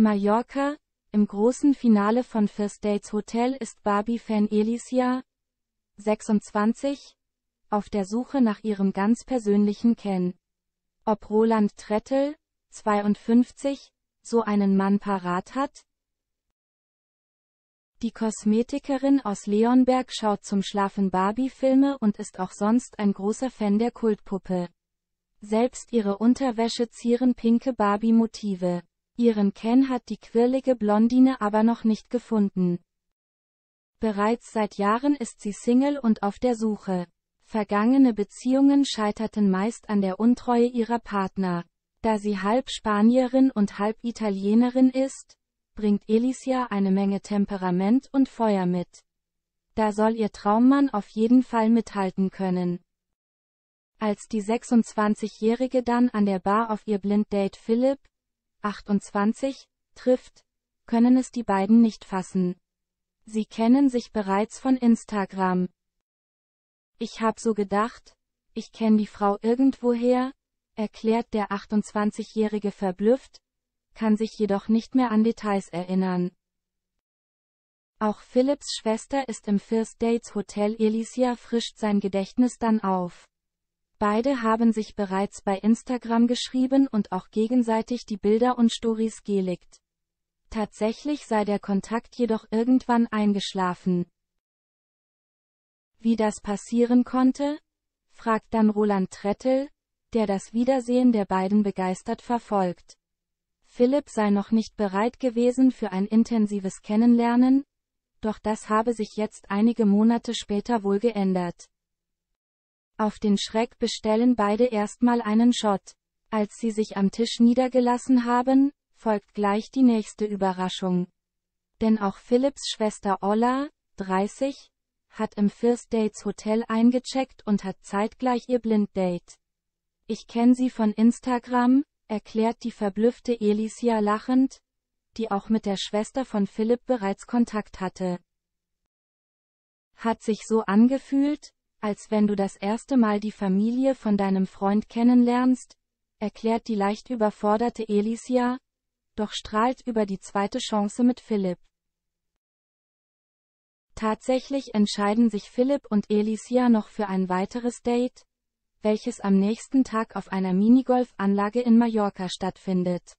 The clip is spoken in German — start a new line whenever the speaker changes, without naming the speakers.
Mallorca, im großen Finale von First Dates Hotel ist Barbie-Fan Elicia, 26, auf der Suche nach ihrem ganz persönlichen Ken. Ob Roland Trettel, 52, so einen Mann parat hat? Die Kosmetikerin aus Leonberg schaut zum Schlafen Barbie-Filme und ist auch sonst ein großer Fan der Kultpuppe. Selbst ihre Unterwäsche zieren pinke Barbie-Motive. Ihren Ken hat die quirlige Blondine aber noch nicht gefunden. Bereits seit Jahren ist sie Single und auf der Suche. Vergangene Beziehungen scheiterten meist an der Untreue ihrer Partner. Da sie halb Spanierin und halb Italienerin ist, bringt Elicia eine Menge Temperament und Feuer mit. Da soll ihr Traummann auf jeden Fall mithalten können. Als die 26-Jährige dann an der Bar auf ihr Blinddate Philipp, 28, trifft, können es die beiden nicht fassen. Sie kennen sich bereits von Instagram. Ich hab so gedacht, ich kenne die Frau irgendwoher, erklärt der 28-Jährige verblüfft, kann sich jedoch nicht mehr an Details erinnern. Auch Philips Schwester ist im First Dates Hotel Elysia frischt sein Gedächtnis dann auf. Beide haben sich bereits bei Instagram geschrieben und auch gegenseitig die Bilder und Stories gelegt. Tatsächlich sei der Kontakt jedoch irgendwann eingeschlafen. Wie das passieren konnte? fragt dann Roland Trettel, der das Wiedersehen der beiden begeistert verfolgt. Philipp sei noch nicht bereit gewesen für ein intensives Kennenlernen, doch das habe sich jetzt einige Monate später wohl geändert. Auf den Schreck bestellen beide erstmal einen Shot. Als sie sich am Tisch niedergelassen haben, folgt gleich die nächste Überraschung. Denn auch Philips Schwester Olla, 30, hat im First Dates Hotel eingecheckt und hat zeitgleich ihr Blinddate. Ich kenne sie von Instagram, erklärt die verblüffte Elicia lachend, die auch mit der Schwester von Philipp bereits Kontakt hatte. Hat sich so angefühlt, als wenn du das erste Mal die Familie von deinem Freund kennenlernst, erklärt die leicht überforderte Elicia, doch strahlt über die zweite Chance mit Philipp. Tatsächlich entscheiden sich Philipp und Elicia noch für ein weiteres Date, welches am nächsten Tag auf einer Minigolfanlage in Mallorca stattfindet.